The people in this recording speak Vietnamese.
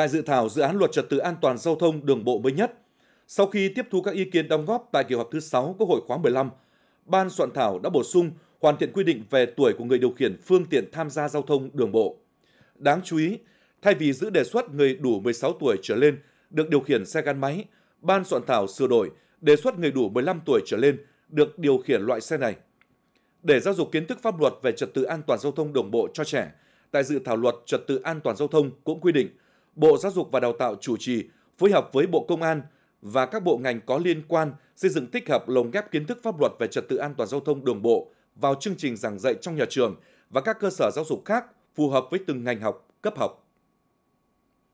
tại dự thảo dự án luật trật tự an toàn giao thông đường bộ mới nhất. Sau khi tiếp thu các ý kiến đóng góp tại kỳ họp thứ 6 Quốc hội khóa 15, ban soạn thảo đã bổ sung hoàn thiện quy định về tuổi của người điều khiển phương tiện tham gia giao thông đường bộ. Đáng chú ý, thay vì giữ đề xuất người đủ 16 tuổi trở lên được điều khiển xe gắn máy, ban soạn thảo sửa đổi đề xuất người đủ 15 tuổi trở lên được điều khiển loại xe này. Để giáo dục kiến thức pháp luật về trật tự an toàn giao thông đường bộ cho trẻ, tại dự thảo luật trật tự an toàn giao thông cũng quy định – Bộ Giáo dục và Đào tạo chủ trì phối hợp với Bộ Công an và các bộ ngành có liên quan xây dựng tích hợp lồng ghép kiến thức pháp luật về trật tự an toàn giao thông đường bộ vào chương trình giảng dạy trong nhà trường và các cơ sở giáo dục khác phù hợp với từng ngành học, cấp học.